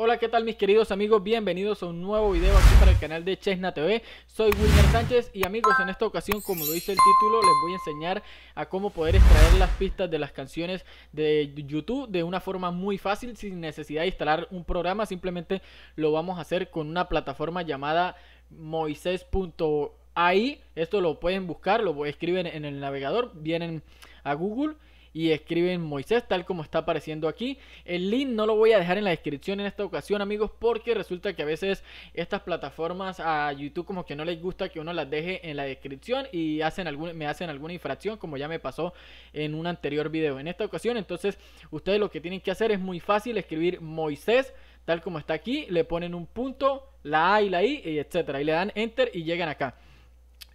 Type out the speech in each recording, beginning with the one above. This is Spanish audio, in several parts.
Hola, ¿qué tal mis queridos amigos? Bienvenidos a un nuevo video aquí para el canal de Chesna TV. Soy Wilmer Sánchez y amigos, en esta ocasión, como lo dice el título, les voy a enseñar a cómo poder extraer las pistas de las canciones de YouTube de una forma muy fácil, sin necesidad de instalar un programa, simplemente lo vamos a hacer con una plataforma llamada Moises.ai, Esto lo pueden buscar, lo escriben en el navegador, vienen a Google y escriben Moisés tal como está apareciendo aquí. El link no lo voy a dejar en la descripción en esta ocasión amigos porque resulta que a veces estas plataformas a YouTube como que no les gusta que uno las deje en la descripción y hacen algún, me hacen alguna infracción como ya me pasó en un anterior video. En esta ocasión entonces ustedes lo que tienen que hacer es muy fácil escribir Moisés tal como está aquí, le ponen un punto, la A y la I, etcétera, y le dan enter y llegan acá.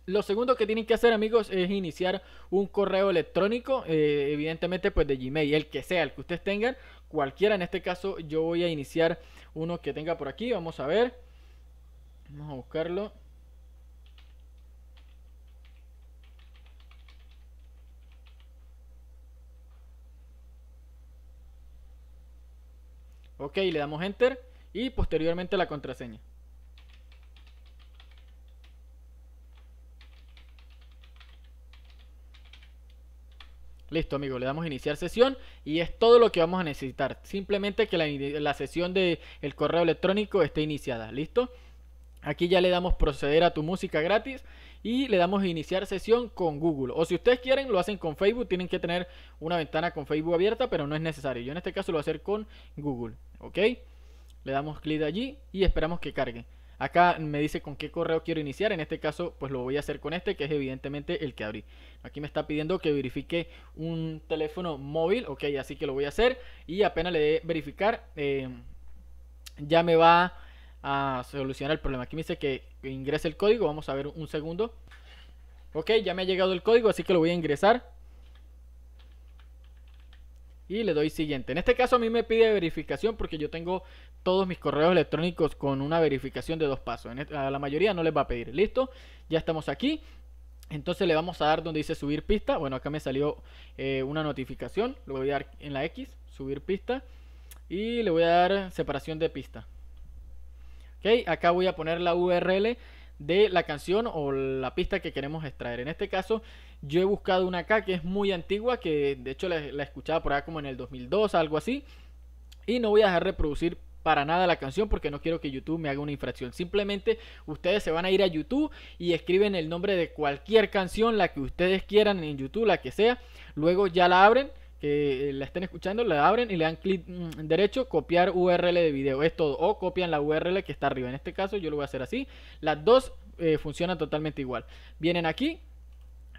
Lo segundo que tienen que hacer amigos es iniciar un correo electrónico, eh, evidentemente pues de Gmail, el que sea, el que ustedes tengan, cualquiera. En este caso yo voy a iniciar uno que tenga por aquí, vamos a ver. Vamos a buscarlo. Ok, le damos enter y posteriormente la contraseña. Listo, amigo, le damos iniciar sesión y es todo lo que vamos a necesitar. Simplemente que la, sesión del correo electrónico esté iniciada. ¿Listo? Aquí ya le damos proceder a tu música gratis y le damos iniciar sesión con Google. O si ustedes quieren, lo hacen con Facebook. Tienen que tener una ventana con Facebook abierta, pero no es necesario. Yo en este caso lo voy a hacer con Google. ¿Ok? Le damos clic allí y esperamos que cargue. Acá me dice con qué correo quiero iniciar. En este caso, pues lo voy a hacer con este, que es evidentemente el que abrí. Aquí me está pidiendo que verifique un teléfono móvil. Ok, así que lo voy a hacer. Y apenas le dé verificar, eh, ya me va a solucionar el problema. Aquí me dice que ingrese el código. Vamos a ver un segundo. Ok, ya me ha llegado el código, así que lo voy a ingresar y le doy siguiente. En este caso a mí me pide verificación porque yo tengo todos mis correos electrónicos con una verificación de dos pasos. En e, a la mayoría no les va a pedir. Listo, ya estamos aquí. Entonces le vamos a dar donde dice subir pista. Bueno, acá me salió eh, una notificación. Le voy a dar en la X, subir pista. Y le voy a dar separación de pista. Ok, acá voy a poner la URL de la canción o la pista que queremos extraer. En este caso, yo he buscado una acá que es muy antigua, que de hecho la, escuchaba por allá como en el 2002, algo así. Y no voy a dejar reproducir para nada la canción porque no quiero que YouTube me haga una infracción. Simplemente ustedes se van a ir a YouTube y escriben el nombre de cualquier canción, la que ustedes quieran en YouTube, la que sea. Luego ya la abren que la estén escuchando, la abren y le dan clic mm, derecho, copiar URL de video. Es todo. O copian la URL que está arriba. En este caso yo lo voy a hacer así. Las dos eh, funcionan totalmente igual. Vienen aquí,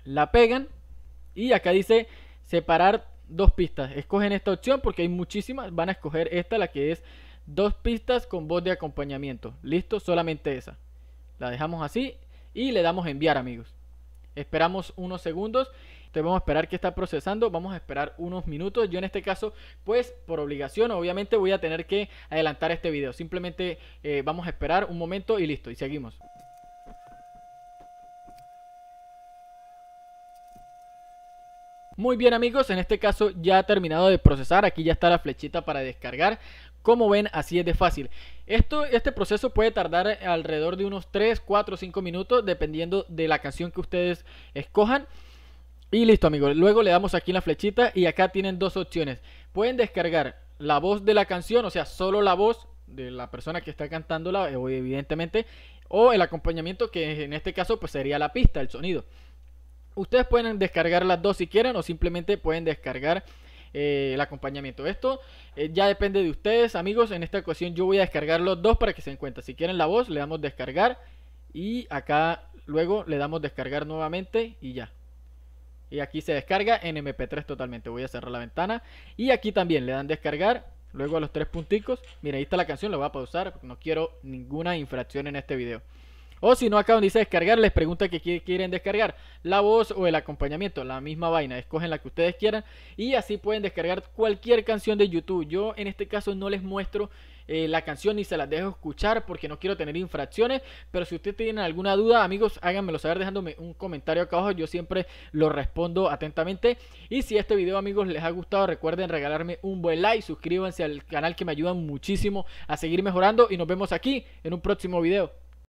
la pegan y acá dice separar dos pistas. Escogen esta opción porque hay muchísimas. Van a escoger esta, la que es dos pistas con voz de acompañamiento. Listo, solamente esa. La dejamos así y le damos enviar amigos. Esperamos unos segundos vamos a esperar que está procesando, vamos a esperar unos minutos. Yo en este caso, pues por obligación, obviamente voy a tener que adelantar este video. Simplemente eh, vamos a esperar un momento y listo, y seguimos. Muy bien amigos, en este caso ya ha terminado de procesar, aquí ya está la flechita para descargar. Como ven, así es de fácil. Esto, este proceso puede tardar alrededor de unos 3, 4, 5 minutos, dependiendo de la canción que ustedes escojan. Y listo amigos, luego le damos aquí la flechita y acá tienen dos opciones. Pueden descargar la voz de la canción, o sea, solo la voz de la persona que está cantándola, eh, evidentemente, o el acompañamiento que en este caso pues sería la pista, el sonido. Ustedes pueden descargar las dos si quieren o simplemente pueden descargar eh, el acompañamiento. Esto eh, ya depende de ustedes, amigos. En esta ocasión yo voy a descargar los dos para que se encuentren Si quieren la voz, le damos descargar y acá luego le damos descargar nuevamente y ya. Y aquí se descarga en MP3 totalmente. Voy a cerrar la ventana. Y aquí también le dan descargar. Luego a los tres punticos. Mira, ahí está la canción. Lo voy a pausar. No quiero ninguna infracción en este video. O si no, acaban de dice descargar, les pregunta que qué quieren descargar, la voz o el acompañamiento, la misma vaina, escogen la que ustedes quieran y así pueden descargar cualquier canción de YouTube. Yo en este caso no les muestro eh, la canción ni se las dejo escuchar porque no quiero tener infracciones. Pero si ustedes tienen alguna duda, amigos, háganmelo saber dejándome un comentario acá abajo. Yo siempre lo respondo atentamente. Y si este video, amigos, les ha gustado, recuerden regalarme un buen like. Suscríbanse al canal que me ayuda muchísimo a seguir mejorando. Y nos vemos aquí en un próximo video.